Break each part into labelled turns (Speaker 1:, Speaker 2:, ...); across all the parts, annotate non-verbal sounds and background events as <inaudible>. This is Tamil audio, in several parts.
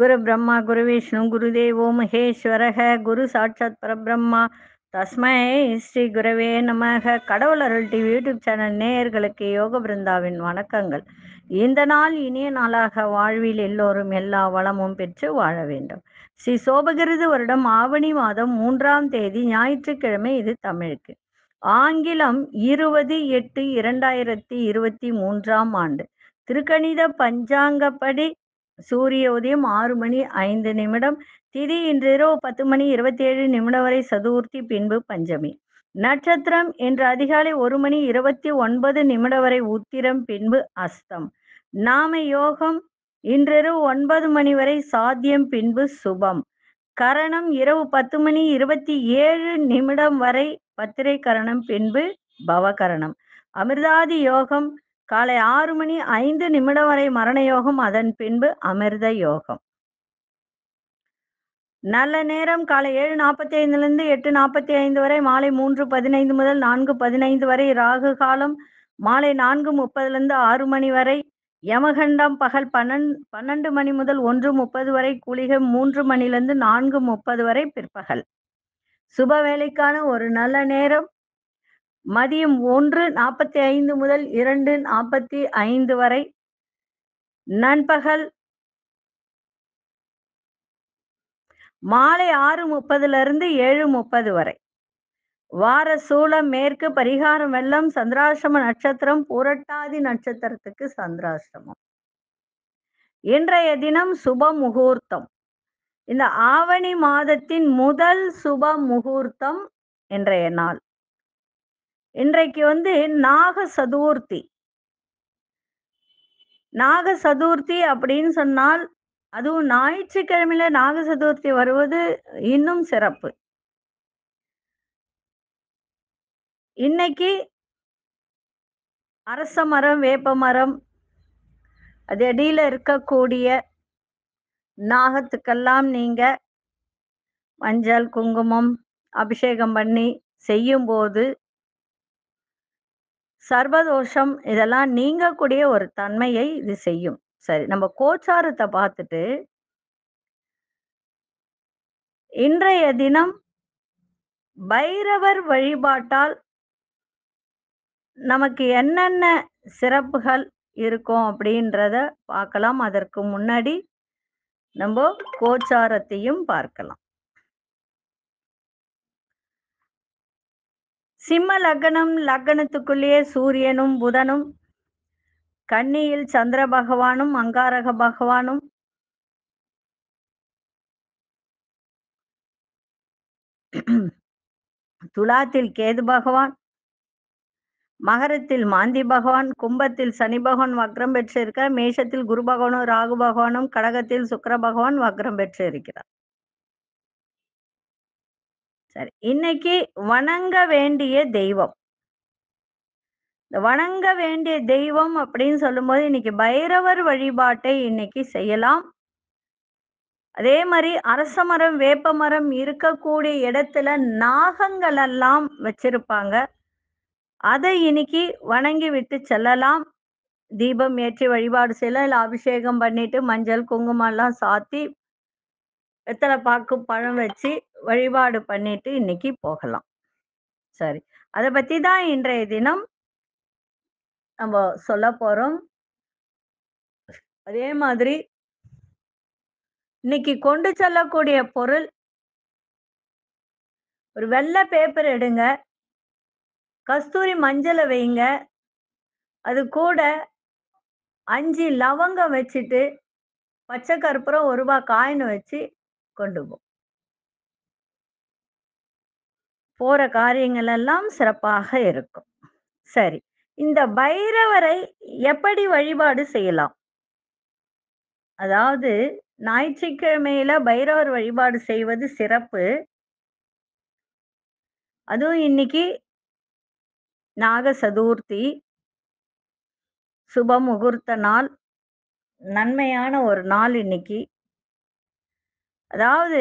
Speaker 1: குரு பிரம்மா குரு விஷ்ணு தேவோ மகேஸ்வரக குரு சாட்சாத் பரபிரம்மா தஸ்மை ஸ்ரீ குரவே நமக கடவுள் அருள் டிவி யூடியூப் சேனல் நேயர்களுக்கு யோக பிருந்தாவின் வணக்கங்கள் இந்த நாள் இனிய நாளாக வாழ்வில் எல்லோரும் எல்லா வளமும் பெற்று வாழ வேண்டும் ஸ்ரீ சோபகிருது வருடம் ஆவணி மாதம் மூன்றாம் தேதி ஞாயிற்றுக்கிழமை இது தமிழுக்கு ஆங்கிலம் இருபது எட்டு இரண்டாயிரத்தி இருபத்தி மூன்றாம் ஆண்டு திருக்கணித பஞ்சாங்கப்படி சூரிய உதயம் ஆறு மணி ஐந்து நிமிடம் திதி இன்றிரவு பத்து மணி இருபத்தி ஏழு நிமிடம் வரை சதுர்த்தி பின்பு பஞ்சமி நட்சத்திரம் இன்று அதிகாலை ஒரு மணி இருபத்தி ஒன்பது நிமிடம் வரை உத்திரம் பின்பு அஸ்தம் நாம யோகம் இன்றிரவு ஒன்பது மணி வரை சாத்தியம் பின்பு சுபம் கரணம் இரவு பத்து மணி இருபத்தி ஏழு நிமிடம் வரை பத்திரை கரணம் பின்பு பவகரணம் அமிர்தாதி யோகம் காலை ஆறு மணி ஐந்து நிமிடம் வரை மரண யோகம் அதன் பின்பு அமிர்த யோகம் நல்ல நேரம் காலை ஏழு நாற்பத்தி ஐந்துலேருந்து எட்டு நாற்பத்தி ஐந்து வரை மாலை மூன்று பதினைந்து முதல் நான்கு பதினைந்து வரை ராகு காலம் மாலை நான்கு முப்பதுலேருந்து ஆறு மணி வரை யமகண்டம் பகல் பன்னெண் பன்னெண்டு மணி முதல் ஒன்று முப்பது வரை குளிகை மூன்று மணிலிருந்து நான்கு முப்பது வரை பிற்பகல் சுப வேலைக்கான ஒரு நல்ல நேரம் மதியம் ஒன்று நாற்பத்தி ஐந்து முதல் இரண்டு நாற்பத்தி ஐந்து வரை நண்பகல் மாலை ஆறு முப்பதுல இருந்து ஏழு முப்பது வரை வார சூளம் மேற்கு பரிகாரம் வெள்ளம் சந்திராசிரம நட்சத்திரம் புரட்டாதி நட்சத்திரத்துக்கு சந்திராசிரமம் இன்றைய தினம் சுப முகூர்த்தம் இந்த ஆவணி மாதத்தின் முதல் சுப முகூர்த்தம் இன்றைய நாள் இன்றைக்கு வந்து நாக சதுர்த்தி நாக சதுர்த்தி அப்படின்னு சொன்னால் அதுவும் ஞாயிற்றுக்கிழமையில நாக சதுர்த்தி வருவது இன்னும் சிறப்பு இன்னைக்கு அரச மரம் வேப்ப மரம் அது அடியில இருக்கக்கூடிய நாகத்துக்கெல்லாம் நீங்க மஞ்சள் குங்குமம் அபிஷேகம் பண்ணி செய்யும் போது சர்வதோஷம் இதெல்லாம் நீங்கக்கூடிய ஒரு தன்மையை இது செய்யும் சரி நம்ம கோச்சாரத்தை பார்த்துட்டு இன்றைய தினம் பைரவர் வழிபாட்டால் நமக்கு என்னென்ன சிறப்புகள் இருக்கும் அப்படின்றத பார்க்கலாம் அதற்கு முன்னாடி நம்ம கோச்சாரத்தையும் பார்க்கலாம் சிம்ம லக்னம் லக்னத்துக்குள்ளேயே சூரியனும் புதனும் கன்னியில் சந்திர பகவானும் அங்காரக பகவானும் துலாத்தில் கேது பகவான் மகரத்தில் மாந்தி பகவான் கும்பத்தில் சனி பகவான் வக்ரம் பெற்றிருக்க மேஷத்தில் குரு பகவானும் ராகு பகவானும் கடகத்தில் சுக்கர பகவான் வக்ரம் பெற்றிருக்கிறார் சரி இன்னைக்கு வணங்க வேண்டிய தெய்வம் இந்த வணங்க வேண்டிய தெய்வம் அப்படின்னு சொல்லும்போது இன்னைக்கு பைரவர் வழிபாட்டை இன்னைக்கு செய்யலாம் அதே மாதிரி அரச மரம் வேப்ப மரம் இருக்கக்கூடிய இடத்துல நாகங்கள் எல்லாம் வச்சிருப்பாங்க அதை இன்னைக்கு வணங்கி விட்டு செல்லலாம் தீபம் ஏற்றி வழிபாடு செய்யலாம் இல்லை அபிஷேகம் பண்ணிட்டு மஞ்சள் குங்குமம் எல்லாம் சாத்தி வெத்தலை பாக்கு பழம் வச்சு வழிபாடு பண்ணிட்டு இன்னைக்கு போகலாம் சரி அதை பத்தி தான் இன்றைய தினம் நம்ம சொல்ல போறோம் அதே மாதிரி இன்னைக்கு கொண்டு செல்லக்கூடிய பொருள் ஒரு வெள்ளை பேப்பர் எடுங்க கஸ்தூரி மஞ்சளை வைங்க அது கூட அஞ்சு லவங்கம் வச்சுட்டு பச்சை கற்பூரம் ஒரு ரூபா காயின்னு வச்சு கொண்டு போ போற காரியங்கள் எல்லாம் சிறப்பாக இருக்கும் சரி இந்த பைரவரை எப்படி வழிபாடு செய்யலாம் அதாவது ஞாயிற்றுக்கிழமையில பைரவர் வழிபாடு செய்வது சிறப்பு அதுவும் இன்னைக்கு நாக சதுர்த்தி சுப முகூர்த்த நாள் நன்மையான ஒரு நாள் இன்னைக்கு அதாவது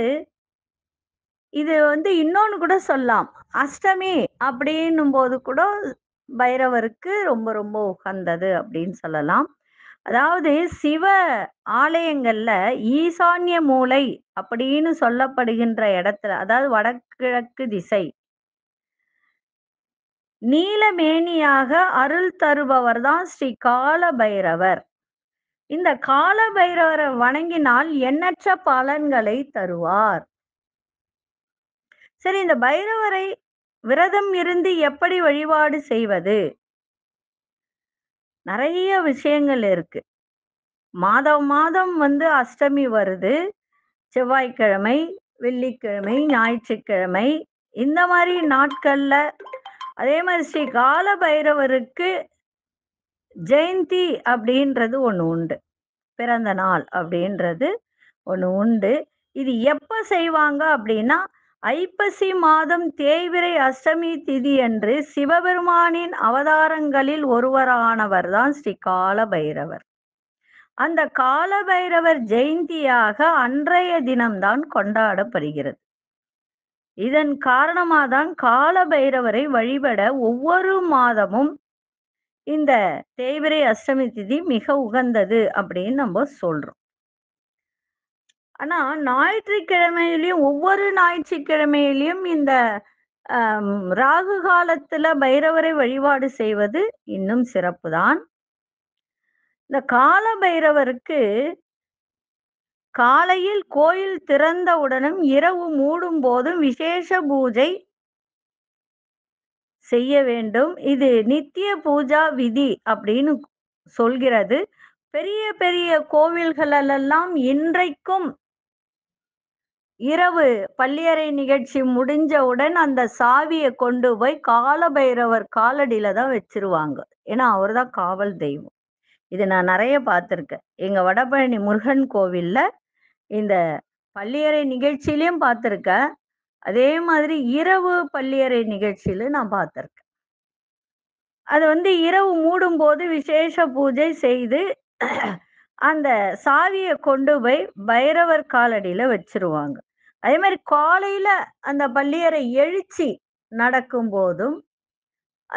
Speaker 1: இது வந்து இன்னொன்னு கூட சொல்லலாம் அஷ்டமி அப்படின்னும் போது கூட பைரவருக்கு ரொம்ப ரொம்ப உகந்தது அப்படின்னு சொல்லலாம் அதாவது சிவ ஆலயங்கள்ல ஈசான்ய மூலை அப்படின்னு சொல்லப்படுகின்ற இடத்துல அதாவது வடகிழக்கு திசை நீலமேனியாக அருள் தருபவர் தான் ஸ்ரீ கால பைரவர் இந்த கால பைரவரை வணங்கினால் எண்ணற்ற பலன்களை தருவார் சரி இந்த பைரவரை விரதம் இருந்து எப்படி வழிபாடு செய்வது நிறைய விஷயங்கள் இருக்கு மாதம் மாதம் வந்து அஷ்டமி வருது செவ்வாய்க்கிழமை வெள்ளிக்கிழமை ஞாயிற்றுக்கிழமை இந்த மாதிரி நாட்கள்ல அதே மாதிரி ஸ்ரீ கால பைரவருக்கு ஜெயந்தி அப்படின்றது ஒன்று உண்டு பிறந்த நாள் அப்படின்றது ஒன்று உண்டு இது எப்போ செய்வாங்க அப்படின்னா ஐப்பசி மாதம் தேய்விரை அஷ்டமி திதி என்று சிவபெருமானின் அவதாரங்களில் ஒருவரானவர்தான் ஸ்ரீ கால பைரவர் அந்த கால பைரவர் ஜெயந்தியாக அன்றைய தினம்தான் கொண்டாடப்படுகிறது இதன் காரணமாக தான் கால பைரவரை வழிபட ஒவ்வொரு மாதமும் இந்த தேய்விரை அஷ்டமி திதி மிக உகந்தது அப்படின்னு நம்ம சொல்றோம் ஆனா ஞாயிற்றுக்கிழமையிலயும் ஒவ்வொரு ஞாயிற்றுக்கிழமையிலயும் இந்த ராகு காலத்துல பைரவரை வழிபாடு செய்வது இன்னும் சிறப்பு தான் இந்த கால பைரவருக்கு காலையில் கோயில் திறந்தவுடனும் இரவு மூடும் போதும் விசேஷ பூஜை செய்ய வேண்டும் இது நித்திய பூஜா விதி அப்படின்னு சொல்கிறது பெரிய பெரிய கோவில்களெல்லாம் இன்றைக்கும் இரவு பள்ளியறை நிகழ்ச்சி முடிஞ்சவுடன் அந்த சாவியை கொண்டு போய் காலபைரவர் காலடியில தான் வச்சிருவாங்க ஏன்னா அவர் தான் காவல் தெய்வம் இது நான் நிறைய பார்த்துருக்கேன் எங்க வடபழனி முருகன் கோவில்ல இந்த பள்ளியறை நிகழ்ச்சியிலையும் பார்த்துருக்கேன் அதே மாதிரி இரவு பள்ளியறை நிகழ்ச்சியில நான் பார்த்துருக்கேன் அது வந்து இரவு மூடும் போது விசேஷ பூஜை செய்து அந்த சாவியை கொண்டு போய் பைரவர் காலடியில வச்சிருவாங்க அதே மாதிரி காலையில அந்த பள்ளியரை எழுச்சி நடக்கும் போதும்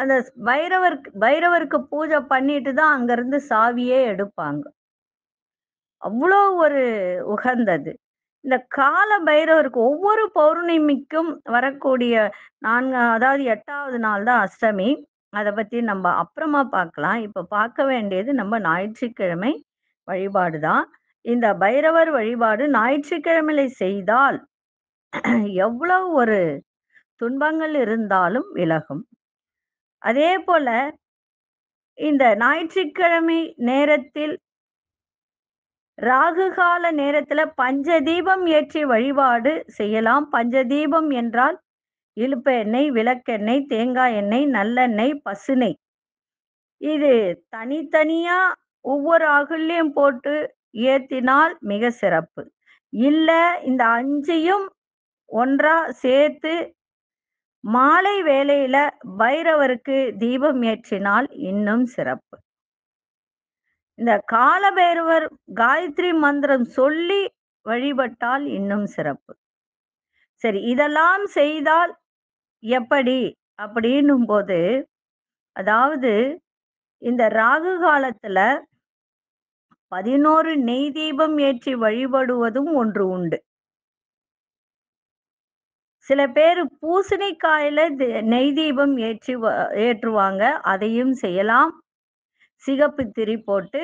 Speaker 1: அந்த பைரவர் பைரவருக்கு பூஜை பண்ணிட்டு தான் அங்கிருந்து சாவியே எடுப்பாங்க அவ்வளோ ஒரு உகந்தது இந்த கால பைரவருக்கு ஒவ்வொரு பௌர்ணமிக்கும் வரக்கூடிய நான்கு அதாவது எட்டாவது நாள் தான் அஷ்டமி அதை பற்றி நம்ம அப்புறமா பார்க்கலாம் இப்போ பார்க்க வேண்டியது நம்ம ஞாயிற்றுக்கிழமை வழிபாடு தான் இந்த பைரவர் வழிபாடு ஞாயிற்றுக்கிழமையில செய்தால் எவ்வளவு ஒரு துன்பங்கள் இருந்தாலும் விலகும் அதே போல இந்த ஞாயிற்றுக்கிழமை நேரத்தில் ராகு கால நேரத்துல பஞ்ச தீபம் ஏற்றி வழிபாடு செய்யலாம் பஞ்ச தீபம் என்றால் இழுப்ப எண்ணெய் விளக்கெண்ணெய் தேங்காய் எண்ணெய் நல்லெண்ணெய் பசுனை இது தனித்தனியா ஒவ்வொரு அகல்லையும் போட்டு ஏத்தினால் மிக சிறப்பு இல்ல இந்த அஞ்சையும் ஒன்றா சேர்த்து மாலை வேளையில பைரவருக்கு தீபம் ஏற்றினால் இன்னும் சிறப்பு இந்த காலபைரவர் காயத்ரி மந்திரம் சொல்லி வழிபட்டால் இன்னும் சிறப்பு சரி இதெல்லாம் செய்தால் எப்படி அப்படின்னும் போது அதாவது இந்த ராகு காலத்துல பதினோரு நெய் தீபம் ஏற்றி வழிபடுவதும் ஒன்று உண்டு சில பேர் பூசணிக்காயில நெய் தீபம் ஏற்றி ஏற்றுவாங்க அதையும் செய்யலாம் சிகப்பு திரி போட்டு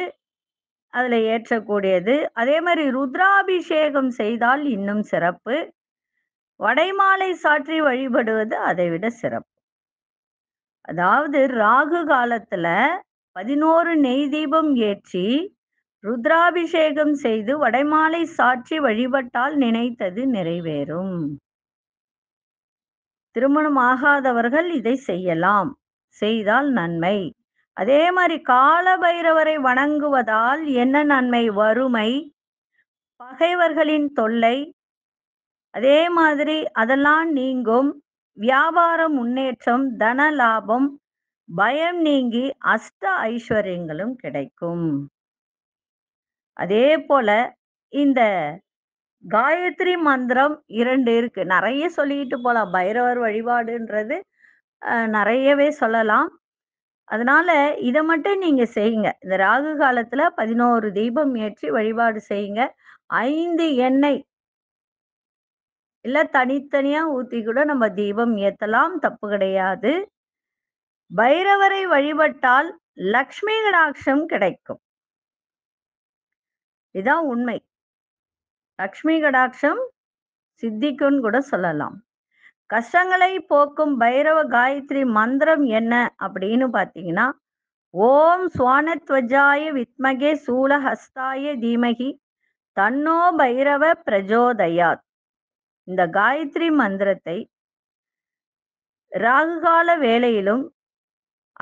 Speaker 1: அதில் ஏற்றக்கூடியது அதே மாதிரி ருத்ராபிஷேகம் செய்தால் இன்னும் சிறப்பு வடைமாலை சாற்றி வழிபடுவது அதை விட சிறப்பு அதாவது ராகு காலத்துல பதினோரு நெய் தீபம் ஏற்றி ருத்ராபிஷேகம் செய்து வடைமாலை சாற்றி வழிபட்டால் நினைத்தது நிறைவேறும் திருமணம் ஆகாதவர்கள் இதை செய்யலாம் செய்தால் நன்மை அதே மாதிரி கால பைரவரை வணங்குவதால் என்ன நன்மை வறுமை பகைவர்களின் தொல்லை அதே மாதிரி அதெல்லாம் நீங்கும் வியாபார முன்னேற்றம் தன லாபம் பயம் நீங்கி அஷ்ட ஐஸ்வர்யங்களும் கிடைக்கும் அதே போல இந்த காயத்ரி மந்திரம் இரண்டு இருக்கு நிறைய சொல்லிட்டு போகலாம் பைரவர் வழிபாடுன்றது நிறையவே சொல்லலாம் அதனால இதை மட்டும் நீங்க செய்யுங்க இந்த ராகு காலத்துல பதினோரு தீபம் ஏற்றி வழிபாடு செய்யுங்க ஐந்து எண்ணெய் இல்ல தனித்தனியா ஊத்தி கூட நம்ம தீபம் ஏத்தலாம் தப்பு கிடையாது பைரவரை வழிபட்டால் லக்ஷ்மி கடாட்சம் கிடைக்கும் இதுதான் உண்மை லக்ஷ்மி கடாட்சம் சித்திக்குன்னு கூட சொல்லலாம் கஷ்டங்களை போக்கும் பைரவ காயத்ரி மந்திரம் என்ன அப்படின்னு பார்த்தீங்கன்னா ஓம் சுவானத்வஜாய வித்மகே சூலஹஸ்தாய தீமகி தன்னோ பைரவ பிரஜோதயாத் இந்த காயத்ரி மந்திரத்தை ராகுகால வேளையிலும்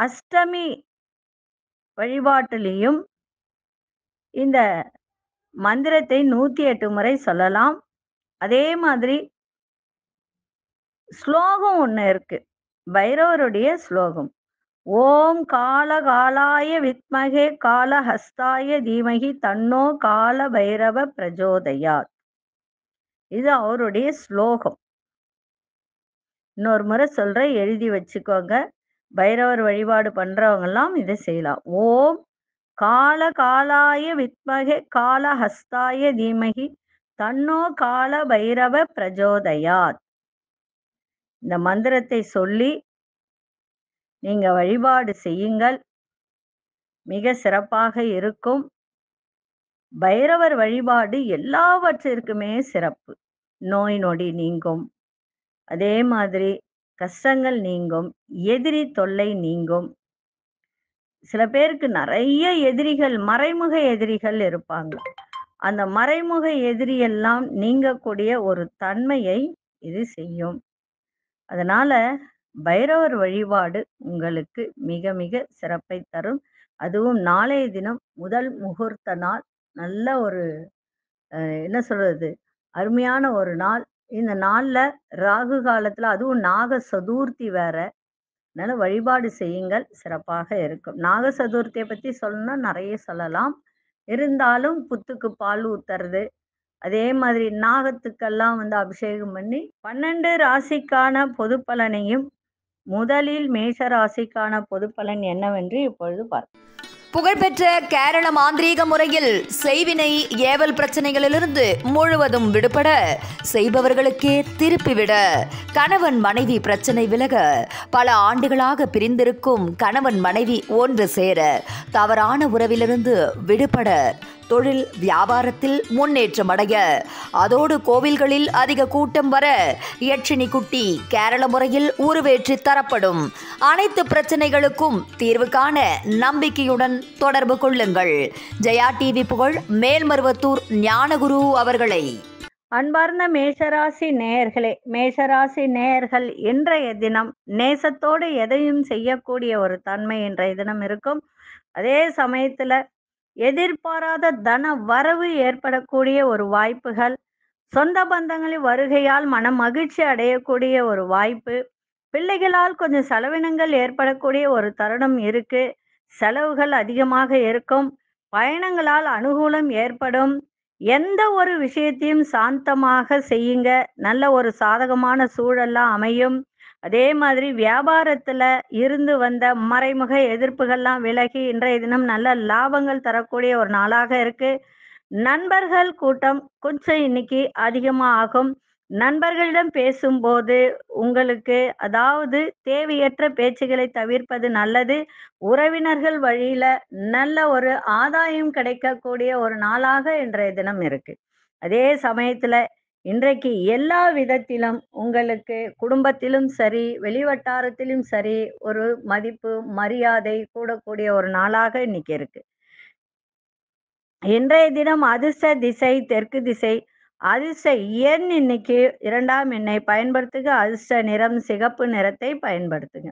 Speaker 1: அஷ்டமி வழிபாட்டிலையும் இந்த மந்திரத்தை நூத்தி எட்டு முறை சொல்லலாம் அதே மாதிரி ஸ்லோகம் ஒன்று இருக்கு பைரவருடைய ஸ்லோகம் ஓம் கால காலாய வித்மகே கால ஹஸ்தாய தீமகி தன்னோ கால பைரவ பிரஜோதயார் இது அவருடைய ஸ்லோகம் இன்னொரு முறை சொல்ற எழுதி வச்சுக்கோங்க பைரவர் வழிபாடு எல்லாம் இதை செய்யலாம் ஓம் கால காலாய வித்மகே காலஹஸ்தாய தீமகி தன்னோ கால பைரவ பிரஜோதயாத் இந்த மந்திரத்தை சொல்லி நீங்க வழிபாடு செய்யுங்கள் மிக சிறப்பாக இருக்கும் பைரவர் வழிபாடு எல்லாவற்றிற்குமே சிறப்பு நோய் நொடி நீங்கும் அதே மாதிரி கஷ்டங்கள் நீங்கும் எதிரி தொல்லை நீங்கும் சில பேருக்கு நிறைய எதிரிகள் மறைமுக எதிரிகள் இருப்பாங்க அந்த மறைமுக எதிரியெல்லாம் நீங்கக்கூடிய ஒரு தன்மையை இது செய்யும் அதனால பைரவர் வழிபாடு உங்களுக்கு மிக மிக சிறப்பை தரும் அதுவும் நாளைய தினம் முதல் முகூர்த்த நாள் நல்ல ஒரு என்ன சொல்றது அருமையான ஒரு நாள் இந்த நாளில் ராகு காலத்தில் அதுவும் நாக சதுர்த்தி வேற அதனால வழிபாடு செய்யுங்கள் சிறப்பாக இருக்கும் நாக சதுர்த்தியை பற்றி சொல்லணும்னா நிறைய சொல்லலாம் இருந்தாலும் புத்துக்கு பால் ஊத்துறது அதே மாதிரி நாகத்துக்கெல்லாம் வந்து அபிஷேகம் பண்ணி பன்னெண்டு ராசிக்கான பொது பலனையும் முதலில் மேஷ ராசிக்கான பொது பலன் என்னவென்று இப்பொழுது பார்ப்போம்
Speaker 2: புகழ்பெற்ற கேரள மாந்திரீக முறையில் செய்வினை ஏவல் பிரச்சனைகளிலிருந்து முழுவதும் விடுபட செய்பவர்களுக்கே திருப்பிவிட கணவன் மனைவி பிரச்சனை விலக பல ஆண்டுகளாக பிரிந்திருக்கும் கணவன் மனைவி ஒன்று சேர தவறான உறவிலிருந்து விடுபட தொழில் வியாபாரத்தில் முன்னேற்றம் அடைய அதோடு கோவில்களில் அதிக கூட்டம் வர யட்சினி குட்டி கேரள முறையில் உருவேற்றி தரப்படும் அனைத்து பிரச்சனைகளுக்கும் தீர்வு காண நம்பிக்கையுடன் தொடர்பு கொள்ளுங்கள் ஜெயா டிவி புகழ் மேல்மருவத்தூர் ஞானகுரு அவர்களை
Speaker 1: அன்பார்ந்த மேஷராசி நேயர்களே மேஷராசி நேயர்கள் இன்றைய தினம் நேசத்தோடு எதையும் செய்யக்கூடிய ஒரு தன்மை இன்றைய தினம் இருக்கும் அதே சமயத்தில் எதிர்பாராத தன வரவு ஏற்படக்கூடிய ஒரு வாய்ப்புகள் சொந்த பந்தங்களின் வருகையால் மன மகிழ்ச்சி அடையக்கூடிய ஒரு வாய்ப்பு பிள்ளைகளால் கொஞ்சம் செலவினங்கள் ஏற்படக்கூடிய ஒரு தருணம் இருக்கு செலவுகள் அதிகமாக இருக்கும் பயணங்களால் அனுகூலம் ஏற்படும் எந்த ஒரு விஷயத்தையும் சாந்தமாக செய்யுங்க நல்ல ஒரு சாதகமான சூழல்லாம் அமையும் அதே மாதிரி வியாபாரத்துல இருந்து வந்த மறைமுக எதிர்ப்புகள்லாம் விலகி இன்றைய தினம் நல்ல லாபங்கள் தரக்கூடிய ஒரு நாளாக இருக்கு நண்பர்கள் கூட்டம் கொஞ்சம் இன்னைக்கு ஆகும் நண்பர்களிடம் பேசும்போது உங்களுக்கு அதாவது தேவையற்ற பேச்சுகளை தவிர்ப்பது நல்லது உறவினர்கள் வழியில நல்ல ஒரு ஆதாயம் கிடைக்கக்கூடிய ஒரு நாளாக இன்றைய தினம் இருக்கு அதே சமயத்துல இன்றைக்கு எல்லா விதத்திலும் உங்களுக்கு குடும்பத்திலும் சரி வெளிவட்டாரத்திலும் சரி ஒரு மதிப்பு மரியாதை கூடக்கூடிய ஒரு நாளாக இன்னைக்கு இருக்கு இன்றைய தினம் அதிர்ஷ்ட திசை தெற்கு திசை அதிர்ஷ்ட எண் இன்னைக்கு இரண்டாம் எண்ணை பயன்படுத்துக அதிர்ஷ்ட நிறம் சிகப்பு நிறத்தை பயன்படுத்துங்க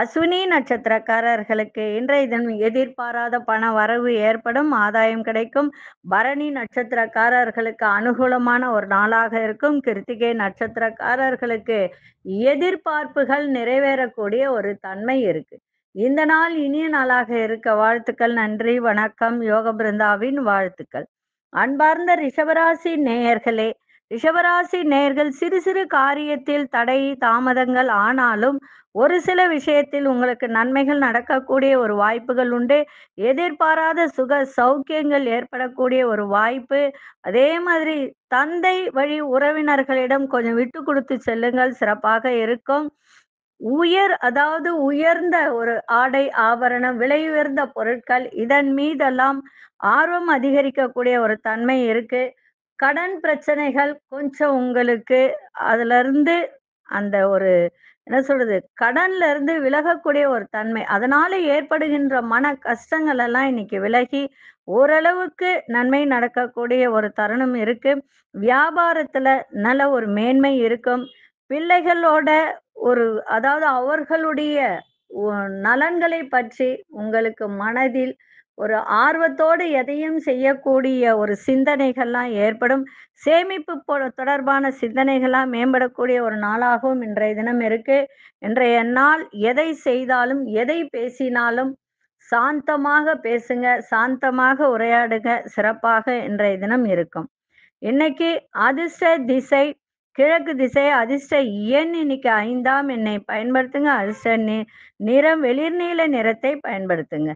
Speaker 1: அஸ்வினி நட்சத்திரக்காரர்களுக்கு இன்றைய தினம் எதிர்பாராத பண வரவு ஏற்படும் ஆதாயம் கிடைக்கும் பரணி நட்சத்திரக்காரர்களுக்கு அனுகூலமான ஒரு நாளாக இருக்கும் கிருத்திகை நட்சத்திரக்காரர்களுக்கு எதிர்பார்ப்புகள் நிறைவேறக்கூடிய ஒரு தன்மை இருக்கு இந்த நாள் இனிய நாளாக இருக்க வாழ்த்துக்கள் நன்றி வணக்கம் யோக பிருந்தாவின் வாழ்த்துக்கள் அன்பார்ந்த ரிஷபராசி நேயர்களே ரிஷபராசி நேர்கள் சிறு சிறு காரியத்தில் தடை தாமதங்கள் ஆனாலும் ஒரு சில விஷயத்தில் உங்களுக்கு நன்மைகள் நடக்கக்கூடிய ஒரு வாய்ப்புகள் உண்டு எதிர்பாராத சுக சௌக்கியங்கள் ஏற்படக்கூடிய ஒரு வாய்ப்பு அதே மாதிரி தந்தை வழி உறவினர்களிடம் கொஞ்சம் விட்டு கொடுத்து செல்லுங்கள் சிறப்பாக இருக்கும் உயர் அதாவது உயர்ந்த ஒரு ஆடை ஆபரணம் விலை உயர்ந்த பொருட்கள் இதன் மீதெல்லாம் ஆர்வம் அதிகரிக்கக்கூடிய ஒரு தன்மை இருக்கு கடன் பிரச்சனைகள் கொஞ்சம் உங்களுக்கு அதுல இருந்து அந்த ஒரு என்ன சொல்றது கடன்ல இருந்து விலகக்கூடிய ஒரு தன்மை அதனால ஏற்படுகின்ற மன கஷ்டங்கள் எல்லாம் இன்னைக்கு விலகி ஓரளவுக்கு நன்மை நடக்கக்கூடிய ஒரு தருணம் இருக்கு வியாபாரத்துல நல்ல ஒரு மேன்மை இருக்கும் பிள்ளைகளோட ஒரு அதாவது அவர்களுடைய நலன்களை பற்றி உங்களுக்கு மனதில் ஒரு ஆர்வத்தோடு எதையும் செய்யக்கூடிய ஒரு சிந்தனைகள்லாம் ஏற்படும் சேமிப்பு தொடர்பான சிந்தனைகள்லாம் மேம்படக்கூடிய ஒரு நாளாகவும் இன்றைய தினம் இருக்கு இன்றைய நாள் எதை செய்தாலும் எதை பேசினாலும் சாந்தமாக பேசுங்க சாந்தமாக உரையாடுங்க சிறப்பாக இன்றைய தினம் இருக்கும் இன்னைக்கு அதிர்ஷ்ட திசை கிழக்கு திசை அதிர்ஷ்ட எண் இன்னைக்கு ஐந்தாம் எண்ணை பயன்படுத்துங்க அதிர்ஷ்ட நிறம் வெளிர்நீல நிறத்தை பயன்படுத்துங்க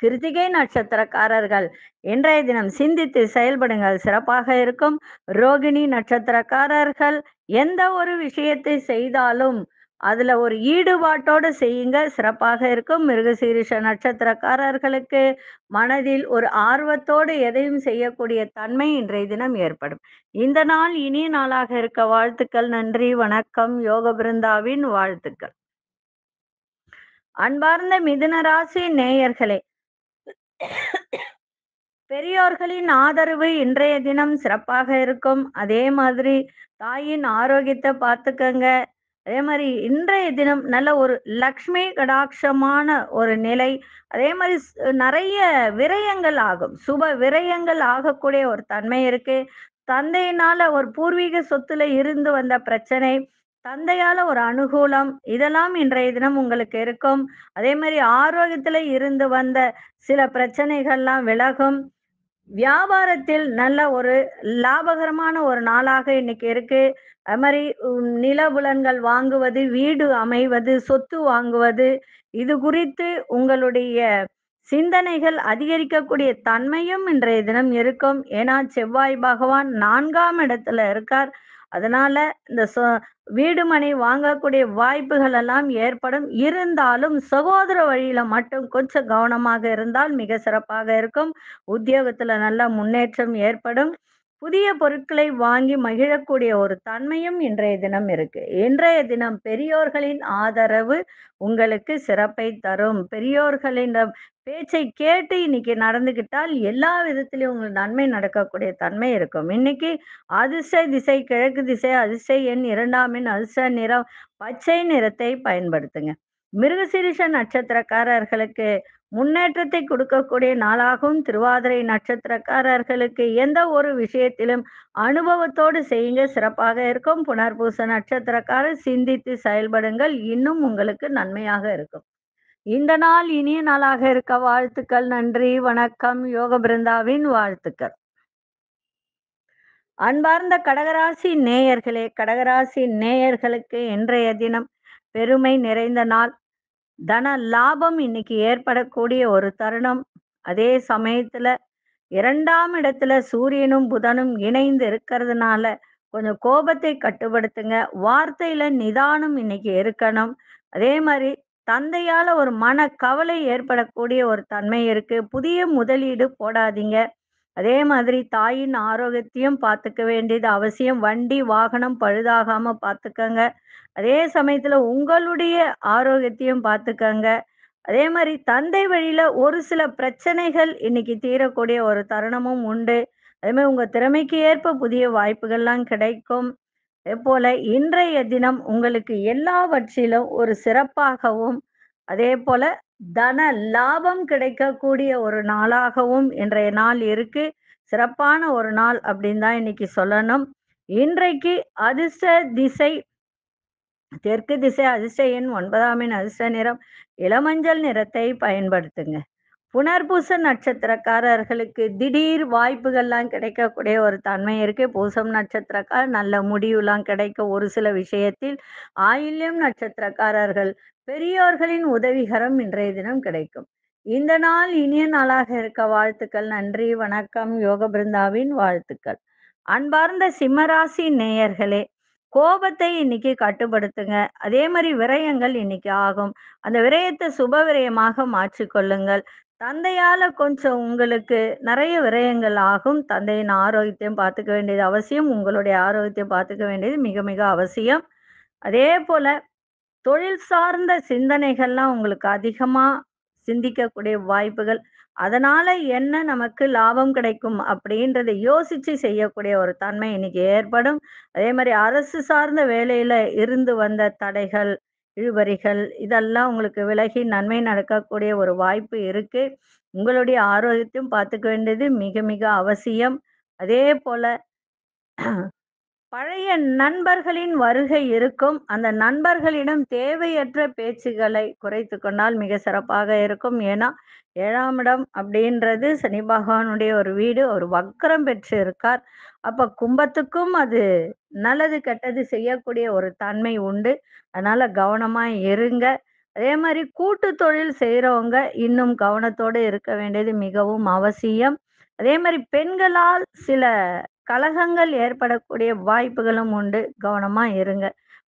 Speaker 1: கிருத்திகை நட்சத்திரக்காரர்கள் இன்றைய தினம் சிந்தித்து செயல்படுங்கள் சிறப்பாக இருக்கும் ரோகிணி நட்சத்திரக்காரர்கள் எந்த ஒரு விஷயத்தை செய்தாலும் அதுல ஒரு ஈடுபாட்டோடு செய்யுங்க சிறப்பாக இருக்கும் மிருகசீரிஷ நட்சத்திரக்காரர்களுக்கு மனதில் ஒரு ஆர்வத்தோடு எதையும் செய்யக்கூடிய தன்மை இன்றைய தினம் ஏற்படும் இந்த நாள் இனிய நாளாக இருக்க வாழ்த்துக்கள் நன்றி வணக்கம் யோக பிருந்தாவின் வாழ்த்துக்கள் அன்பார்ந்த மிதுன ராசி நேயர்களே பெரியோர்களின் ஆதரவு இன்றைய தினம் சிறப்பாக இருக்கும் அதே மாதிரி தாயின் ஆரோக்கியத்தை பார்த்துக்கங்க அதே மாதிரி இன்றைய தினம் நல்ல ஒரு லக்ஷ்மி கடாட்சமான ஒரு நிலை அதே மாதிரி நிறைய விரயங்கள் ஆகும் சுப விரயங்கள் ஆகக்கூடிய ஒரு தன்மை இருக்கு தந்தையினால ஒரு பூர்வீக சொத்துல இருந்து வந்த பிரச்சனை தந்தையால ஒரு அனுகூலம் இதெல்லாம் இன்றைய தினம் உங்களுக்கு இருக்கும் அதே மாதிரி ஆரோக்கியத்துல இருந்து வந்த சில பிரச்சனைகள்லாம் விலகும் வியாபாரத்தில் நல்ல ஒரு லாபகரமான ஒரு நாளாக இன்னைக்கு இருக்கு அது மாதிரி நிலபுலன்கள் வாங்குவது வீடு அமைவது சொத்து வாங்குவது இது குறித்து உங்களுடைய சிந்தனைகள் அதிகரிக்கக்கூடிய தன்மையும் இன்றைய தினம் இருக்கும் ஏன்னா செவ்வாய் பகவான் நான்காம் இடத்துல இருக்கார் அதனால இந்த வீடு மனை வாங்கக்கூடிய வாய்ப்புகள் எல்லாம் ஏற்படும் இருந்தாலும் சகோதர வழியில மட்டும் கொஞ்சம் கவனமாக இருந்தால் மிக சிறப்பாக இருக்கும் உத்தியோகத்துல நல்ல முன்னேற்றம் ஏற்படும் புதிய பொருட்களை வாங்கி மகிழக்கூடிய ஒரு தன்மையும் இன்றைய தினம் இருக்கு இன்றைய தினம் பெரியோர்களின் ஆதரவு உங்களுக்கு சிறப்பை தரும் பெரியோர்களின் பேச்சை கேட்டு இன்னைக்கு நடந்துகிட்டால் எல்லா விதத்திலையும் உங்களுக்கு நன்மை நடக்கக்கூடிய தன்மை இருக்கும் இன்னைக்கு அதிர்ஷ்ட திசை கிழக்கு திசை அதிர்ஷ்ட எண் இரண்டாம் எண் அதிர்ஷ்ட நிறம் பச்சை நிறத்தை பயன்படுத்துங்க மிருகசிரிஷ நட்சத்திரக்காரர்களுக்கு முன்னேற்றத்தை கொடுக்கக்கூடிய நாளாகவும் திருவாதிரை நட்சத்திரக்காரர்களுக்கு எந்த ஒரு விஷயத்திலும் அனுபவத்தோடு செய்யுங்க சிறப்பாக இருக்கும் புனர்பூச நட்சத்திரக்காரர் சிந்தித்து செயல்படுங்கள் இன்னும் உங்களுக்கு நன்மையாக இருக்கும் இந்த நாள் இனிய நாளாக இருக்க வாழ்த்துக்கள் நன்றி வணக்கம் யோக பிருந்தாவின் வாழ்த்துக்கள் அன்பார்ந்த கடகராசி நேயர்களே கடகராசி நேயர்களுக்கு இன்றைய தினம் பெருமை நிறைந்த நாள் தன லாபம் இன்னைக்கு ஏற்படக்கூடிய ஒரு தருணம் அதே சமயத்துல இரண்டாம் இடத்துல சூரியனும் புதனும் இணைந்து இருக்கிறதுனால கொஞ்சம் கோபத்தை கட்டுப்படுத்துங்க வார்த்தையில நிதானம் இன்னைக்கு இருக்கணும் அதே மாதிரி தந்தையால் ஒரு மன கவலை ஏற்படக்கூடிய ஒரு தன்மை இருக்குது புதிய முதலீடு போடாதீங்க அதே மாதிரி தாயின் ஆரோக்கியத்தையும் பார்த்துக்க வேண்டியது அவசியம் வண்டி வாகனம் பழுதாகாமல் பார்த்துக்கங்க அதே சமயத்தில் உங்களுடைய ஆரோக்கியத்தையும் பார்த்துக்கங்க அதே மாதிரி தந்தை வழியில் ஒரு சில பிரச்சனைகள் இன்னைக்கு தீரக்கூடிய ஒரு தருணமும் உண்டு அதே மாதிரி உங்கள் திறமைக்கு ஏற்ப புதிய வாய்ப்புகள்லாம் கிடைக்கும் போல இன்றைய தினம் உங்களுக்கு எல்லாவற்றிலும் ஒரு சிறப்பாகவும் அதே போல தன லாபம் கிடைக்கக்கூடிய ஒரு நாளாகவும் இன்றைய நாள் இருக்கு சிறப்பான ஒரு நாள் அப்படின்னு தான் இன்னைக்கு சொல்லணும் இன்றைக்கு அதிர்ஷ்ட திசை தெற்கு திசை அதிர்ஷ்ட எண் ஒன்பதாம் எண் அதிர்ஷ்ட நிறம் இளமஞ்சள் நிறத்தை பயன்படுத்துங்க புனர்பூச நட்சத்திரக்காரர்களுக்கு திடீர் வாய்ப்புகள்லாம் கிடைக்கக்கூடிய ஒரு தன்மை இருக்கு பூசம் நட்சத்திரக்கார் நல்ல முடிவுலாம் கிடைக்க ஒரு சில விஷயத்தில் ஆயில்யம் நட்சத்திரக்காரர்கள் பெரியோர்களின் உதவிகரம் இன்றைய தினம் கிடைக்கும் இந்த நாள் இனிய நாளாக இருக்க வாழ்த்துக்கள் நன்றி வணக்கம் யோக பிருந்தாவின் வாழ்த்துக்கள் அன்பார்ந்த சிம்மராசி நேயர்களே கோபத்தை இன்னைக்கு கட்டுப்படுத்துங்க அதே மாதிரி விரயங்கள் இன்னைக்கு ஆகும் அந்த விரயத்தை சுப விரயமாக மாற்றிக்கொள்ளுங்கள் தந்தையால கொஞ்சம் உங்களுக்கு நிறைய விரயங்கள் ஆகும் தந்தையின் ஆரோக்கியத்தையும் பார்த்துக்க வேண்டியது அவசியம் உங்களுடைய ஆரோக்கியத்தையும் பார்த்துக்க வேண்டியது மிக மிக அவசியம் அதே போல தொழில் சார்ந்த சிந்தனைகள்லாம் உங்களுக்கு அதிகமா சிந்திக்கக்கூடிய வாய்ப்புகள் அதனால என்ன நமக்கு லாபம் கிடைக்கும் அப்படின்றத யோசிச்சு செய்யக்கூடிய ஒரு தன்மை இன்னைக்கு ஏற்படும் அதே மாதிரி அரசு சார்ந்த வேலையில இருந்து வந்த தடைகள் இழுபறிகள் இதெல்லாம் உங்களுக்கு விலகி நன்மை நடக்கக்கூடிய ஒரு வாய்ப்பு இருக்கு உங்களுடைய ஆரோக்கியத்தையும் பார்த்துக்க வேண்டியது மிக மிக அவசியம் அதே போல பழைய நண்பர்களின் வருகை இருக்கும் அந்த நண்பர்களிடம் தேவையற்ற பேச்சுகளை குறைத்து கொண்டால் மிக சிறப்பாக இருக்கும் ஏன்னா ஏழாம் இடம் அப்படின்றது சனி பகவானுடைய ஒரு வீடு ஒரு வக்கரம் பெற்று இருக்கார் அப்ப கும்பத்துக்கும் அது நல்லது கெட்டது செய்யக்கூடிய ஒரு தன்மை உண்டு அதனால கவனமா இருங்க அதே மாதிரி கூட்டு தொழில் செய்கிறவங்க இன்னும் கவனத்தோடு இருக்க வேண்டியது மிகவும் அவசியம் அதே மாதிரி பெண்களால் சில கலகங்கள் ஏற்படக்கூடிய வாய்ப்புகளும் உண்டு கவனமா இருங்க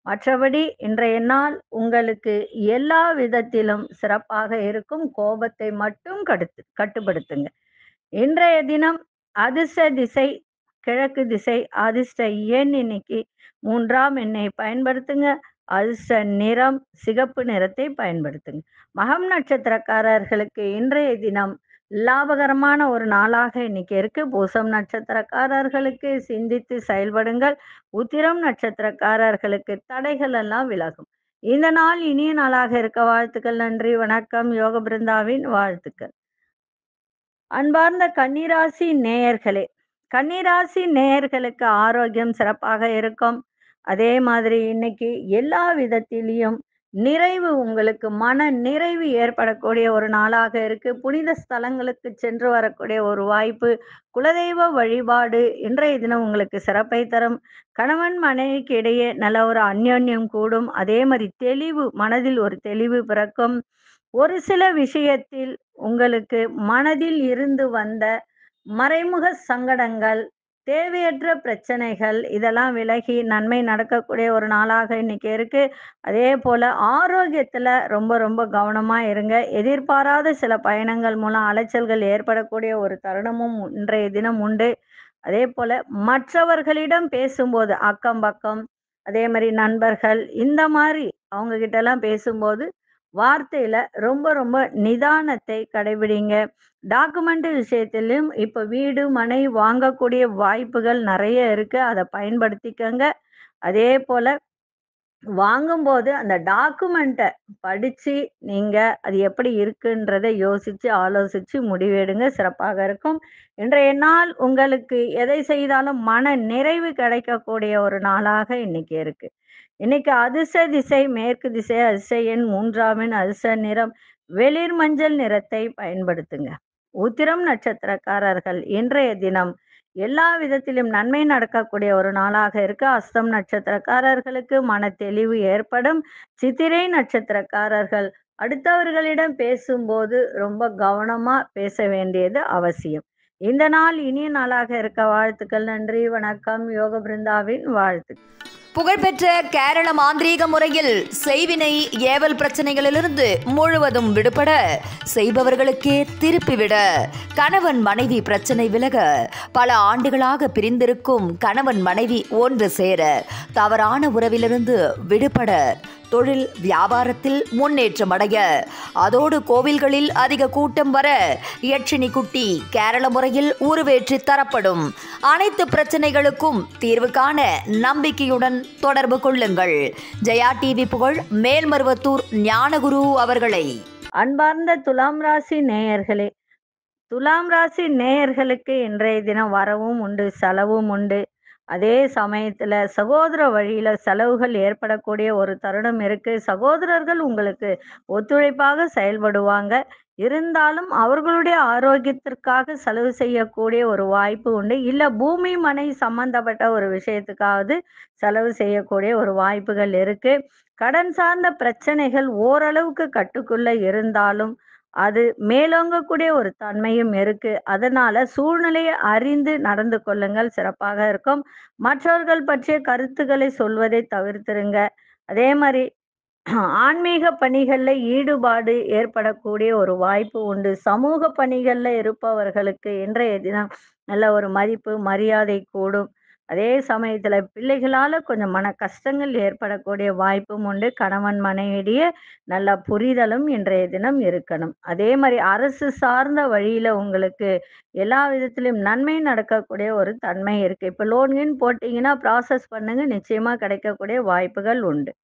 Speaker 1: மற்றபடி இன்றைய நாள் உங்களுக்கு எல்லா விதத்திலும் சிறப்பாக இருக்கும் கோபத்தை மட்டும் கடுத்து கட்டுப்படுத்துங்க இன்றைய தினம் அதிர்ஷ்ட திசை கிழக்கு திசை அதிர்ஷ்ட எண் இன்னைக்கு மூன்றாம் எண்ணை பயன்படுத்துங்க அதிர்ஷ்ட நிறம் சிகப்பு நிறத்தை பயன்படுத்துங்க மகம் நட்சத்திரக்காரர்களுக்கு இன்றைய தினம் லாபகரமான ஒரு நாளாக இன்னைக்கு இருக்கு பூசம் நட்சத்திரக்காரர்களுக்கு சிந்தித்து செயல்படுங்கள் உத்திரம் நட்சத்திரக்காரர்களுக்கு தடைகள் எல்லாம் விலகும் இந்த நாள் இனிய நாளாக இருக்க வாழ்த்துக்கள் நன்றி வணக்கம் யோக பிருந்தாவின் வாழ்த்துக்கள் அன்பார்ந்த கன்னிராசி நேயர்களே கன்னிராசி நேயர்களுக்கு ஆரோக்கியம் சிறப்பாக இருக்கும் அதே மாதிரி இன்னைக்கு எல்லா விதத்திலையும் நிறைவு உங்களுக்கு மன நிறைவு ஏற்படக்கூடிய ஒரு நாளாக இருக்கு புனித ஸ்தலங்களுக்கு சென்று வரக்கூடிய ஒரு வாய்ப்பு குலதெய்வ வழிபாடு இன்றைய தினம் உங்களுக்கு சிறப்பை தரும் கணவன் மனைவிக்கு இடையே நல்ல ஒரு அந்யோன்யம் கூடும் அதே மாதிரி தெளிவு மனதில் ஒரு தெளிவு பிறக்கும் ஒரு சில விஷயத்தில் உங்களுக்கு மனதில் இருந்து வந்த மறைமுக சங்கடங்கள் தேவையற்ற பிரச்சனைகள் இதெல்லாம் விலகி நன்மை நடக்கக்கூடிய ஒரு நாளாக இன்னைக்கு இருக்கு அதே போல ஆரோக்கியத்துல ரொம்ப ரொம்ப கவனமா இருங்க எதிர்பாராத சில பயணங்கள் மூலம் அலைச்சல்கள் ஏற்படக்கூடிய ஒரு தருணமும் இன்றைய தினம் உண்டு அதே போல மற்றவர்களிடம் பேசும்போது அக்கம் பக்கம் அதே மாதிரி நண்பர்கள் இந்த மாதிரி அவங்க கிட்ட எல்லாம் பேசும்போது வார்த்தையில ரொம்ப ரொம்ப நிதானத்தை கடைபிடிங்க டாக்குமெண்ட் விஷயத்திலும் இப்போ வீடு மனை வாங்கக்கூடிய வாய்ப்புகள் நிறைய இருக்கு அதை பயன்படுத்திக்கங்க அதே போல வாங்கும்போது அந்த டாக்குமெண்ட்டை படித்து நீங்கள் அது எப்படி இருக்குன்றதை யோசித்து ஆலோசித்து முடிவெடுங்க சிறப்பாக இருக்கும் இன்றைய நாள் உங்களுக்கு எதை செய்தாலும் மன நிறைவு கிடைக்கக்கூடிய ஒரு நாளாக இன்னைக்கு இருக்குது இன்னைக்கு அதிச திசை மேற்கு திசை அதிசையின் எண் மூன்றாமின் அதிச நிறம் வெளிர் மஞ்சள் நிறத்தை பயன்படுத்துங்க உத்திரம் நட்சத்திரக்காரர்கள் இன்றைய தினம் எல்லா விதத்திலும் நன்மை நடக்கக்கூடிய ஒரு நாளாக இருக்க அஸ்தம் நட்சத்திரக்காரர்களுக்கு மன தெளிவு ஏற்படும் சித்திரை நட்சத்திரக்காரர்கள் அடுத்தவர்களிடம் பேசும்போது ரொம்ப கவனமா பேச வேண்டியது அவசியம் இந்த நாள் இனிய நாளாக இருக்க வாழ்த்துக்கள் நன்றி வணக்கம் யோக பிருந்தாவின் வாழ்த்துக்கள் புகழ்பெற்ற கேரள மாந்திரீக முறையில் செய்வினை
Speaker 2: ஏவல் பிரச்சனைகளிலிருந்து முழுவதும் விடுபட செய்பவர்களுக்கே திருப்பிவிட கணவன் மனைவி பிரச்சனை விலக பல ஆண்டுகளாக பிரிந்திருக்கும் கணவன் மனைவி ஒன்று சேர தவறான உறவிலிருந்து விடுபட தொழில் வியாபாரத்தில் முன்னேற்றம் அடைய அதோடு கோவில்களில் அதிக கூட்டம் வர யட்சினி குட்டி கேரள முறையில் உருவேற்றி தரப்படும் அனைத்து பிரச்சனைகளுக்கும் தீர்வு காண நம்பிக்கையுடன் தொடர்பு கொள்ளுங்கள் ஜெயா டிவி புகழ் மேல்மருவத்தூர்
Speaker 1: ஞானகுரு அவர்களை அன்பார்ந்த துலாம் ராசி நேயர்களே துலாம் ராசி நேயர்களுக்கு இன்றைய தினம் வரவும் உண்டு செலவும் உண்டு அதே சமயத்துல சகோதர வழியில செலவுகள் ஏற்படக்கூடிய ஒரு தருணம் இருக்கு சகோதரர்கள் உங்களுக்கு ஒத்துழைப்பாக செயல்படுவாங்க இருந்தாலும் அவர்களுடைய ஆரோக்கியத்திற்காக செலவு செய்யக்கூடிய ஒரு வாய்ப்பு உண்டு இல்லை பூமி மனை சம்பந்தப்பட்ட ஒரு விஷயத்துக்காவது செலவு செய்யக்கூடிய ஒரு வாய்ப்புகள் இருக்கு கடன் சார்ந்த பிரச்சனைகள் ஓரளவுக்கு கட்டுக்குள்ள இருந்தாலும் அது மேலோங்கக்கூடிய ஒரு தன்மையும் இருக்கு அதனால சூழ்நிலையை அறிந்து நடந்து கொள்ளுங்கள் சிறப்பாக இருக்கும் மற்றவர்கள் பற்றிய கருத்துக்களை சொல்வதை தவிர்த்துருங்க அதே மாதிரி <clears throat> ஆன்மீக பணிகளில் ஈடுபாடு ஏற்படக்கூடிய ஒரு வாய்ப்பு உண்டு சமூக பணிகளில் இருப்பவர்களுக்கு இன்றைய தினம் நல்ல ஒரு மதிப்பு மரியாதை கூடும் அதே சமயத்தில் பிள்ளைகளால் கொஞ்சம் மன கஷ்டங்கள் ஏற்படக்கூடிய வாய்ப்பும் உண்டு கணவன் மனைவிடைய நல்ல புரிதலும் இன்றைய தினம் இருக்கணும் அதே மாதிரி அரசு சார்ந்த வழியில் உங்களுக்கு எல்லா விதத்திலும் நன்மை நடக்கக்கூடிய ஒரு தன்மை இருக்குது இப்போ லோன் போட்டிங்கன்னா ப்ராசஸ் பண்ணுங்க நிச்சயமாக கிடைக்கக்கூடிய வாய்ப்புகள் உண்டு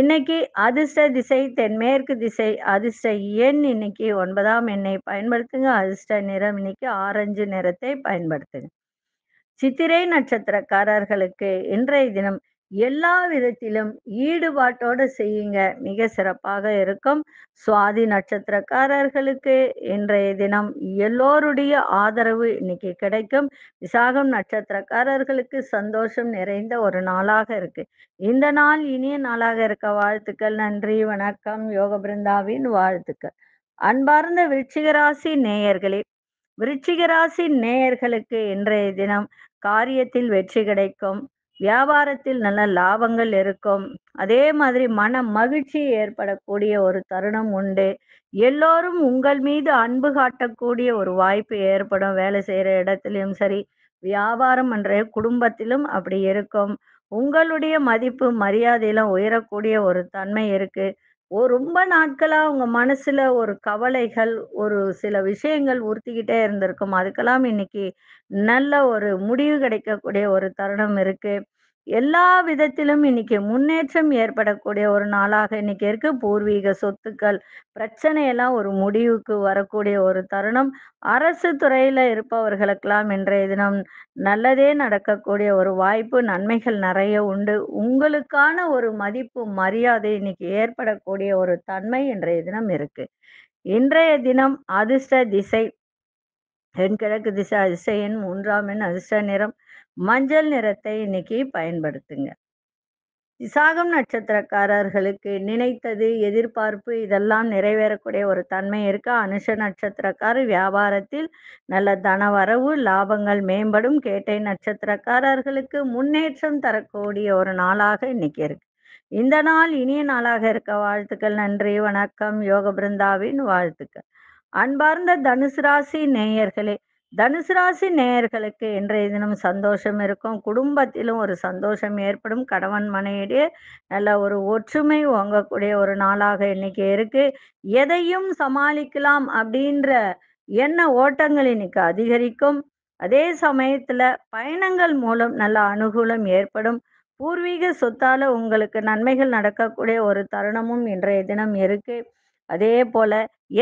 Speaker 1: இன்னைக்கு அதிர்ஷ்ட திசை தென்மேற்கு திசை அதிர்ஷ்ட எண் இன்னைக்கு ஒன்பதாம் எண்ணை பயன்படுத்துங்க அதிர்ஷ்ட நிறம் இன்னைக்கு ஆரஞ்சு நிறத்தை பயன்படுத்துங்க சித்திரை நட்சத்திரக்காரர்களுக்கு இன்றைய தினம் எல்லா விதத்திலும் ஈடுபாட்டோடு செய்யுங்க மிக சிறப்பாக இருக்கும் சுவாதி நட்சத்திரக்காரர்களுக்கு இன்றைய தினம் எல்லோருடைய ஆதரவு இன்னைக்கு கிடைக்கும் விசாகம் நட்சத்திரக்காரர்களுக்கு சந்தோஷம் நிறைந்த ஒரு நாளாக இருக்கு இந்த நாள் இனிய நாளாக இருக்க வாழ்த்துக்கள் நன்றி வணக்கம் யோக பிருந்தாவின் வாழ்த்துக்கள் அன்பார்ந்த விருச்சிகராசி நேயர்களே விருச்சிகராசி நேயர்களுக்கு இன்றைய தினம் காரியத்தில் வெற்றி கிடைக்கும் வியாபாரத்தில் நல்ல லாபங்கள் இருக்கும் அதே மாதிரி மன மகிழ்ச்சி ஏற்படக்கூடிய ஒரு தருணம் உண்டு எல்லோரும் உங்கள் மீது அன்பு காட்டக்கூடிய ஒரு வாய்ப்பு ஏற்படும் வேலை செய்கிற இடத்துலையும் சரி வியாபாரம் என்ற குடும்பத்திலும் அப்படி இருக்கும் உங்களுடைய மதிப்பு மரியாதையெல்லாம் உயரக்கூடிய ஒரு தன்மை இருக்கு ரொம்ப நாட்களா உங்க மனசுல ஒரு கவலைகள் ஒரு சில விஷயங்கள் உறுத்திக்கிட்டே இருந்திருக்கும் அதுக்கெல்லாம் இன்னைக்கு நல்ல ஒரு முடிவு கிடைக்கக்கூடிய ஒரு தருணம் இருக்கு எல்லா விதத்திலும் இன்னைக்கு முன்னேற்றம் ஏற்படக்கூடிய ஒரு நாளாக இன்னைக்கு இருக்கு பூர்வீக சொத்துக்கள் பிரச்சனையெல்லாம் ஒரு முடிவுக்கு வரக்கூடிய ஒரு தருணம் அரசு துறையில இருப்பவர்களுக்கெல்லாம் இன்றைய தினம் நல்லதே நடக்கக்கூடிய ஒரு வாய்ப்பு நன்மைகள் நிறைய உண்டு உங்களுக்கான ஒரு மதிப்பு மரியாதை இன்னைக்கு ஏற்படக்கூடிய ஒரு தன்மை இன்றைய தினம் இருக்கு இன்றைய தினம் அதிர்ஷ்ட திசை தென்கிழக்கு திசை அதிர்ஷ்ட எண் மூன்றாம் எண் அதிர்ஷ்ட நிறம் மஞ்சள் நிறத்தை இன்னைக்கு பயன்படுத்துங்க விசாகம் நட்சத்திரக்காரர்களுக்கு நினைத்தது எதிர்பார்ப்பு இதெல்லாம் நிறைவேறக்கூடிய ஒரு தன்மை இருக்கு அனுஷ நட்சத்திரக்காரர் வியாபாரத்தில் நல்ல தனவரவு லாபங்கள் மேம்படும் கேட்டை நட்சத்திரக்காரர்களுக்கு முன்னேற்றம் தரக்கூடிய ஒரு நாளாக இன்னைக்கு இருக்கு இந்த நாள் இனிய நாளாக இருக்க வாழ்த்துக்கள் நன்றி வணக்கம் யோக பிருந்தாவின் வாழ்த்துக்கள் அன்பார்ந்த தனுசு ராசி நேயர்களே தனுசு ராசி நேயர்களுக்கு இன்றைய தினம் சந்தோஷம் இருக்கும் குடும்பத்திலும் ஒரு சந்தோஷம் ஏற்படும் கணவன் மனையிடையே நல்ல ஒரு ஒற்றுமை வாங்கக்கூடிய ஒரு நாளாக இன்னைக்கு இருக்கு எதையும் சமாளிக்கலாம் அப்படின்ற எண்ண ஓட்டங்கள் இன்னைக்கு அதிகரிக்கும் அதே சமயத்துல பயணங்கள் மூலம் நல்ல அனுகூலம் ஏற்படும் பூர்வீக சொத்தால உங்களுக்கு நன்மைகள் நடக்கக்கூடிய ஒரு தருணமும் இன்றைய தினம் இருக்கு அதே போல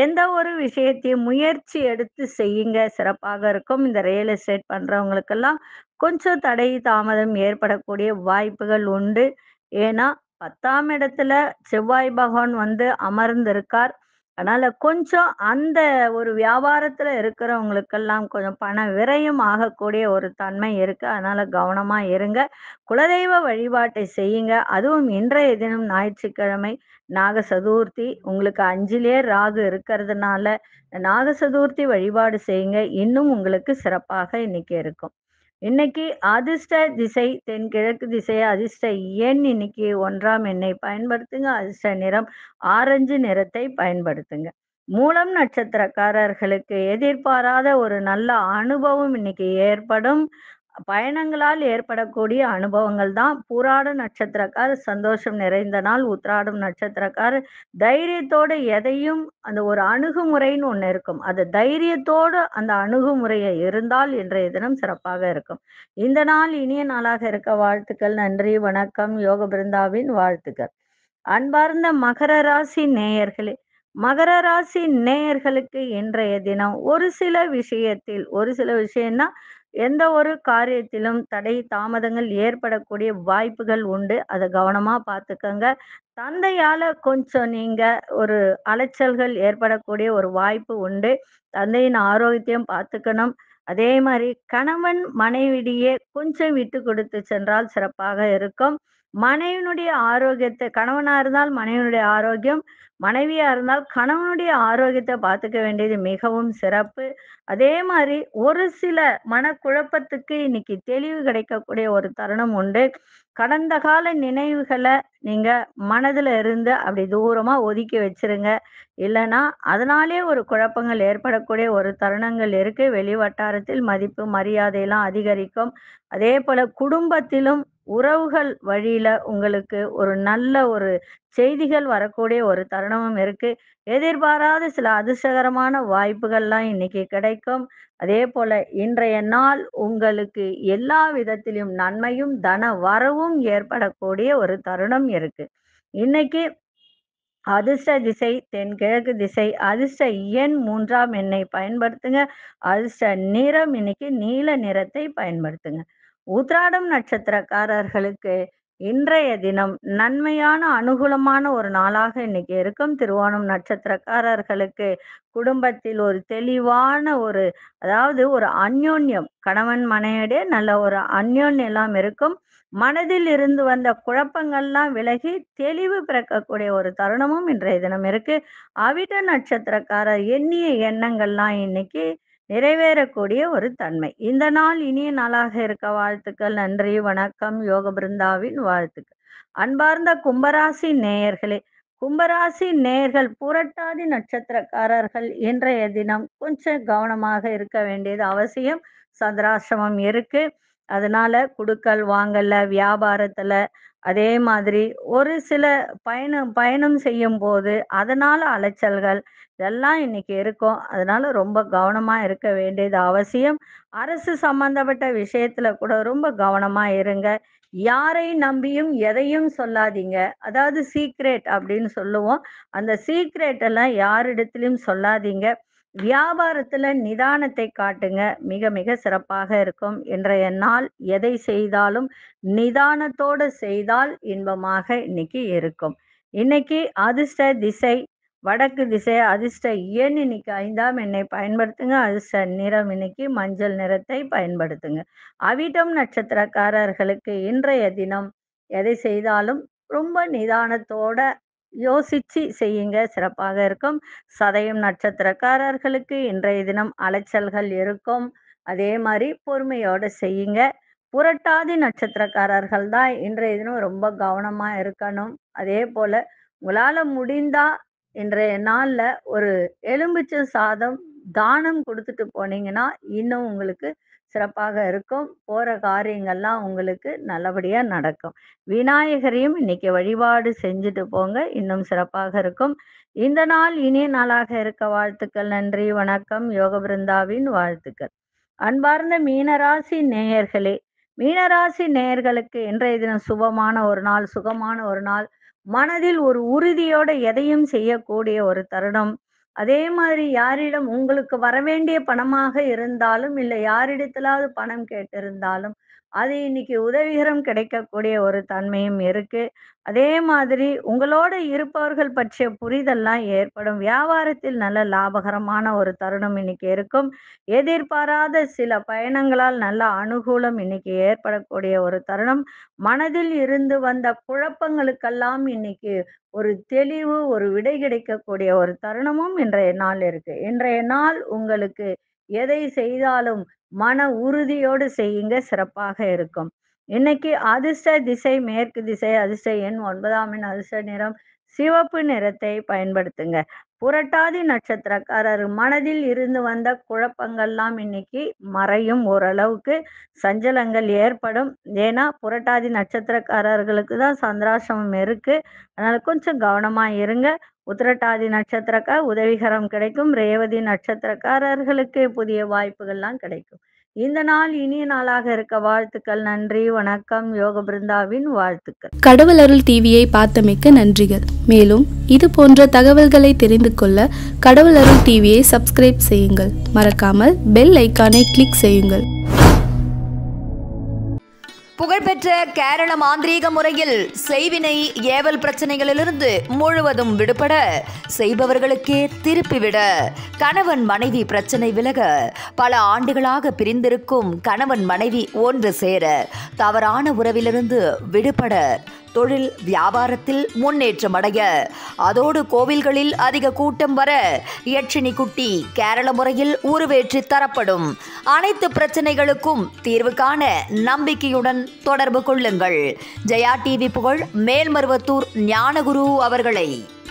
Speaker 1: எந்த ஒரு விஷயத்தையும் முயற்சி எடுத்து செய்யுங்க சிறப்பாக இருக்கும் இந்த ரியல் எஸ்டேட் பண்றவங்களுக்கெல்லாம் கொஞ்சம் தடை தாமதம் ஏற்படக்கூடிய வாய்ப்புகள் உண்டு ஏன்னா பத்தாம் இடத்துல செவ்வாய் பகவான் வந்து அமர்ந்திருக்கார் அதனால கொஞ்சம் அந்த ஒரு வியாபாரத்துல இருக்கிறவங்களுக்கெல்லாம் கொஞ்சம் பண விரயம் ஆகக்கூடிய ஒரு தன்மை இருக்கு அதனால கவனமா இருங்க குலதெய்வ வழிபாட்டை செய்யுங்க அதுவும் இன்றைய தினம் ஞாயிற்றுக்கிழமை நாக சதுர்த்தி உங்களுக்கு அஞ்சிலே ராகு இருக்கிறதுனால நாக சதுர்த்தி வழிபாடு செய்யுங்க இன்னும் உங்களுக்கு சிறப்பாக இன்னைக்கு இருக்கும் இன்னைக்கு அதிர்ஷ்ட திசை தென்கிழக்கு திசை அதிர்ஷ்ட எண் இன்னைக்கு ஒன்றாம் எண்ணை பயன்படுத்துங்க அதிர்ஷ்ட நிறம் ஆரஞ்சு நிறத்தை பயன்படுத்துங்க மூலம் நட்சத்திரக்காரர்களுக்கு எதிர்பாராத ஒரு நல்ல அனுபவம் இன்னைக்கு ஏற்படும் பயணங்களால் ஏற்படக்கூடிய அனுபவங்கள் தான் பூராட நட்சத்திரக்கார் சந்தோஷம் நிறைந்த நாள் உத்ராடம் நட்சத்திரக்கார் தைரியத்தோடு எதையும் அந்த ஒரு அணுகுமுறைன்னு ஒன்று இருக்கும் அது தைரியத்தோடு அந்த அணுகுமுறையை இருந்தால் இன்றைய தினம் சிறப்பாக இருக்கும் இந்த நாள் இனிய நாளாக இருக்க வாழ்த்துக்கள் நன்றி வணக்கம் யோக பிருந்தாவின் வாழ்த்துக்கள் அன்பார்ந்த மகர ராசி நேயர்களே மகர ராசி நேயர்களுக்கு இன்றைய தினம் ஒரு சில விஷயத்தில் ஒரு சில விஷயம்னா எந்த ஒரு காரியத்திலும் தடை தாமதங்கள் ஏற்படக்கூடிய வாய்ப்புகள் உண்டு அதை கவனமாக பார்த்துக்கோங்க தந்தையால் கொஞ்சம் நீங்கள் ஒரு அலைச்சல்கள் ஏற்படக்கூடிய ஒரு வாய்ப்பு உண்டு தந்தையின் ஆரோக்கியத்தையும் பார்த்துக்கணும் அதே மாதிரி கணவன் மனைவிடையே கொஞ்சம் விட்டு கொடுத்து சென்றால் சிறப்பாக இருக்கும் மனைவினுடைய ஆரோக்கியத்தை கணவனாக இருந்தால் மனைவினுடைய ஆரோக்கியம் மனைவியா இருந்தால் கணவனுடைய ஆரோக்கியத்தை பார்த்துக்க வேண்டியது மிகவும் சிறப்பு அதே மாதிரி ஒரு சில மனக்குழப்பத்துக்கு இன்னைக்கு தெளிவு கிடைக்கக்கூடிய ஒரு தருணம் உண்டு கடந்த கால நினைவுகளை நீங்க மனதுல இருந்து அப்படி தூரமா ஒதுக்கி வச்சிருங்க இல்லைன்னா அதனாலே ஒரு குழப்பங்கள் ஏற்படக்கூடிய ஒரு தருணங்கள் இருக்கு வெளி வட்டாரத்தில் மதிப்பு மரியாதையெல்லாம் அதிகரிக்கும் அதே போல குடும்பத்திலும் உறவுகள் வழியில உங்களுக்கு ஒரு நல்ல ஒரு செய்திகள் வரக்கூடிய ஒரு தருணம் பணமும் இருக்கு எதிர்பாராத சில அதிர்ஷ்டகரமான வாய்ப்புகள்லாம் இன்னைக்கு கிடைக்கும் அதே போல இன்றைய நாள் உங்களுக்கு எல்லா விதத்திலும் நன்மையும் தன வரவும் ஏற்படக்கூடிய ஒரு தருணம் இருக்கு இன்னைக்கு அதிர்ஷ்ட திசை தென்கிழக்கு திசை அதிர்ஷ்ட எண் மூன்றாம் எண்ணை பயன்படுத்துங்க அதிர்ஷ்ட நிறம் இன்னைக்கு நீல நிறத்தை பயன்படுத்துங்க உத்ராடம் நட்சத்திரக்காரர்களுக்கு இன்றைய தினம் நன்மையான அனுகூலமான ஒரு நாளாக இன்னைக்கு இருக்கும் திருவோணம் நட்சத்திரக்காரர்களுக்கு குடும்பத்தில் ஒரு தெளிவான ஒரு அதாவது ஒரு அந்யோன்யம் கணவன் மனையிடையே நல்ல ஒரு அந்யோன்யம் எல்லாம் இருக்கும் மனதில் இருந்து வந்த குழப்பங்கள்லாம் விலகி தெளிவு பிறக்கக்கூடிய ஒரு தருணமும் இன்றைய தினம் இருக்கு அவிட்ட நட்சத்திரக்காரர் எண்ணிய எண்ணங்கள்லாம் இன்னைக்கு நிறைவேறக்கூடிய ஒரு தன்மை இந்த நாள் இனிய நாளாக இருக்க வாழ்த்துக்கள் நன்றி வணக்கம் யோக பிருந்தாவின் வாழ்த்துக்கள் அன்பார்ந்த கும்பராசி நேயர்களே கும்பராசி நேயர்கள் புரட்டாதி நட்சத்திரக்காரர்கள் இன்றைய தினம் கொஞ்சம் கவனமாக இருக்க வேண்டியது அவசியம் சந்திராசிரமம் இருக்கு அதனால குடுக்கல் வாங்கல வியாபாரத்துல அதே மாதிரி ஒரு சில பயணம் பயணம் செய்யும் போது அதனால அலைச்சல்கள் இதெல்லாம் இன்னைக்கு இருக்கும் அதனால ரொம்ப கவனமா இருக்க வேண்டியது அவசியம் அரசு சம்பந்தப்பட்ட விஷயத்துல கூட ரொம்ப கவனமா இருங்க யாரை நம்பியும் எதையும் சொல்லாதீங்க அதாவது சீக்ரெட் அப்படின்னு சொல்லுவோம் அந்த சீக்ரெட் எல்லாம் யாரிடத்துலையும் சொல்லாதீங்க வியாபாரத்துல நிதானத்தை காட்டுங்க மிக மிக சிறப்பாக இருக்கும் இன்றைய நாள் எதை செய்தாலும் நிதானத்தோடு செய்தால் இன்பமாக இன்னைக்கு இருக்கும் இன்னைக்கு அதிர்ஷ்ட திசை வடக்கு திசை அதிர்ஷ்ட எண் இன்னைக்கு ஐந்தாம் எண்ணை பயன்படுத்துங்க அதிர்ஷ்ட நிறம் இன்னைக்கு மஞ்சள் நிறத்தை பயன்படுத்துங்க அவிட்டம் நட்சத்திரக்காரர்களுக்கு இன்றைய தினம் எதை செய்தாலும் ரொம்ப நிதானத்தோட யோசிச்சு செய்யுங்க சிறப்பாக இருக்கும் சதயம் நட்சத்திரக்காரர்களுக்கு இன்றைய தினம் அலைச்சல்கள் இருக்கும் அதே மாதிரி பொறுமையோடு செய்யுங்க புரட்டாதி நட்சத்திரக்காரர்கள் தான் இன்றைய தினம் ரொம்ப கவனமா இருக்கணும் அதே போல உங்களால முடிந்தா இன்றைய நாள்ல ஒரு எலும்பிச்சை சாதம் தானம் கொடுத்துட்டு போனீங்கன்னா இன்னும் உங்களுக்கு சிறப்பாக இருக்கும் போகிற காரியங்கள்லாம் உங்களுக்கு நல்லபடியாக நடக்கும் விநாயகரையும் இன்னைக்கு வழிபாடு செஞ்சுட்டு போங்க இன்னும் சிறப்பாக இருக்கும் இந்த நாள் இனிய நாளாக இருக்க வாழ்த்துக்கள் நன்றி வணக்கம் யோக பிருந்தாவின் வாழ்த்துக்கள் அன்பார்ந்த மீனராசி நேயர்களே மீனராசி நேயர்களுக்கு இன்றைய தினம் சுபமான ஒரு நாள் சுகமான ஒரு நாள் மனதில் ஒரு உறுதியோட எதையும் செய்யக்கூடிய ஒரு தருணம் அதே மாதிரி யாரிடம் உங்களுக்கு வரவேண்டிய பணமாக இருந்தாலும் இல்லை யாரிடத்திலாவது பணம் கேட்டிருந்தாலும் அது இன்னைக்கு உதவிகரம் கிடைக்கக்கூடிய ஒரு தன்மையும் இருக்கு அதே மாதிரி உங்களோட இருப்பவர்கள் பற்றிய புரிதல்லாம் ஏற்படும் வியாபாரத்தில் நல்ல லாபகரமான ஒரு தருணம் இன்னைக்கு இருக்கும் எதிர்பாராத சில பயணங்களால் நல்ல அனுகூலம் இன்னைக்கு ஏற்படக்கூடிய ஒரு தருணம் மனதில் இருந்து வந்த குழப்பங்களுக்கெல்லாம் இன்னைக்கு ஒரு தெளிவு ஒரு விடை கிடைக்கக்கூடிய ஒரு தருணமும் இன்றைய நாள் இருக்கு இன்றைய நாள் உங்களுக்கு எதை செய்தாலும் மன உறுதியோடு செய்யுங்க சிறப்பாக இருக்கும் இன்னைக்கு அதிர்ஷ்ட திசை மேற்கு திசை அதிர்ஷ்ட எண் ஒன்பதாம் எண் அதிர்ஷ்ட நிறம் சிவப்பு நிறத்தை பயன்படுத்துங்க புரட்டாதி நட்சத்திரக்காரர் மனதில் இருந்து வந்த குழப்பங்கள்லாம் இன்னைக்கு மறையும் ஓரளவுக்கு சஞ்சலங்கள் ஏற்படும் ஏன்னா புரட்டாதி நட்சத்திரக்காரர்களுக்கு தான் சந்திராசிரமம் இருக்கு அதனால கொஞ்சம் கவனமா இருங்க உத்திரட்டாதி நட்சத்திரக்கார் உதவிகரம் கிடைக்கும் ரேவதி நட்சத்திரக்காரர்களுக்கு புதிய வாய்ப்புகள்லாம் கிடைக்கும் இந்த நாள் இனிய நாளாக இருக்க வாழ்த்துக்கள் நன்றி வணக்கம் யோக பிருந்தாவின் வாழ்த்துக்கள் கடவுள் அருள் டிவியை பார்த்தமைக்கு நன்றிகள் மேலும் இது போன்ற தகவல்களை தெரிந்து கொள்ள கடவுள் அருள் டிவியை சப்ஸ்கிரைப் செய்யுங்கள் மறக்காமல் பெல் ஐக்கானை கிளிக் செய்யுங்கள்
Speaker 2: புகழ்பெற்ற கேரள மாந்திரீக முறையில் செய்வினை ஏவல் பிரச்சனைகளிலிருந்து முழுவதும் விடுபட செய்பவர்களுக்கே திருப்பிவிட கணவன் மனைவி பிரச்சனை விலக பல ஆண்டுகளாக பிரிந்திருக்கும் கணவன் மனைவி ஒன்று சேர தவறான உறவிலிருந்து விடுபட தொழில் வியாபாரத்தில் முன்னேற்றம் அடைய அதோடு கோவில்களில் அதிக கூட்டம் வர யட்சினி குட்டி கேரள முறையில் உருவேற்றி தரப்படும் அனைத்து பிரச்சனைகளுக்கும் தீர்வு காண நம்பிக்கையுடன் தொடர்பு கொள்ளுங்கள் ஜெயா டிவி புகழ் மேல்மருவத்தூர் ஞானகுரு அவர்களை